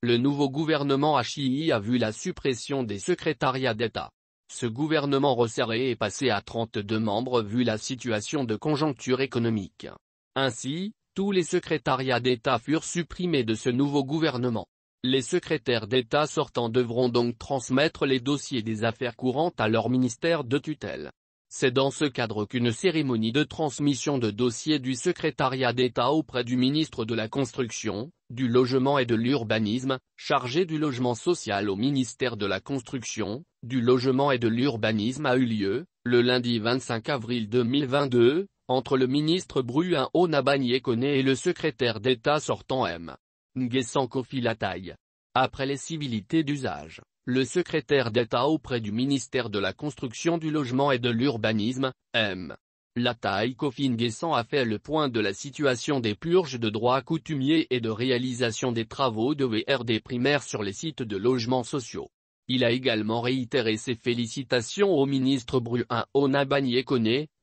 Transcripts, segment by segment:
Le nouveau gouvernement HII a vu la suppression des secrétariats d'État. Ce gouvernement resserré est passé à 32 membres vu la situation de conjoncture économique. Ainsi, tous les secrétariats d'État furent supprimés de ce nouveau gouvernement. Les secrétaires d'État sortants devront donc transmettre les dossiers des affaires courantes à leur ministère de tutelle. C'est dans ce cadre qu'une cérémonie de transmission de dossiers du secrétariat d'État auprès du ministre de la Construction, du logement et de l'urbanisme, chargé du logement social au ministère de la Construction, du logement et de l'urbanisme a eu lieu, le lundi 25 avril 2022, entre le ministre Bruin Onabanyekone Koné et le secrétaire d'État sortant M. N'guessankofi Lataille. Après les civilités d'usage, le secrétaire d'État auprès du ministère de la Construction du Logement et de l'Urbanisme, M. La taille Coffin-Guessant a fait le point de la situation des purges de droits coutumiers et de réalisation des travaux de VRD primaires sur les sites de logements sociaux. Il a également réitéré ses félicitations au ministre Bruin onabanié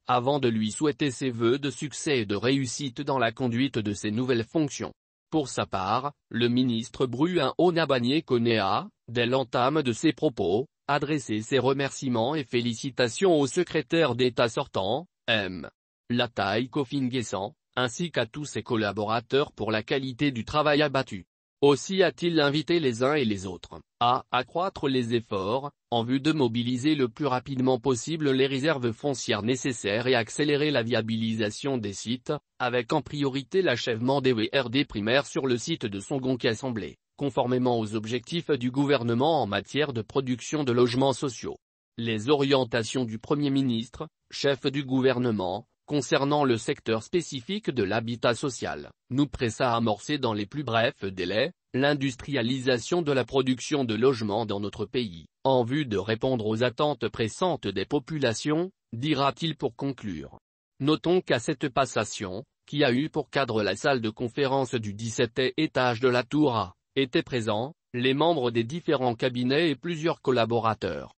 avant de lui souhaiter ses voeux de succès et de réussite dans la conduite de ses nouvelles fonctions. Pour sa part, le ministre Bruin Onabanyekone a, dès l'entame de ses propos, adressé ses remerciements et félicitations au secrétaire d'État sortant, M. Lataille Cofinguesan, ainsi qu'à tous ses collaborateurs pour la qualité du travail abattu. Aussi a-t-il invité les uns et les autres à accroître les efforts, en vue de mobiliser le plus rapidement possible les réserves foncières nécessaires et accélérer la viabilisation des sites, avec en priorité l'achèvement des WRD primaires sur le site de Songonk assemblée conformément aux objectifs du gouvernement en matière de production de logements sociaux. Les orientations du Premier ministre, chef du gouvernement, concernant le secteur spécifique de l'habitat social, nous pressa à amorcer dans les plus brefs délais, l'industrialisation de la production de logements dans notre pays, en vue de répondre aux attentes pressantes des populations, dira-t-il pour conclure. Notons qu'à cette passation, qui a eu pour cadre la salle de conférence du 17e étage de la tour A, étaient présents, les membres des différents cabinets et plusieurs collaborateurs.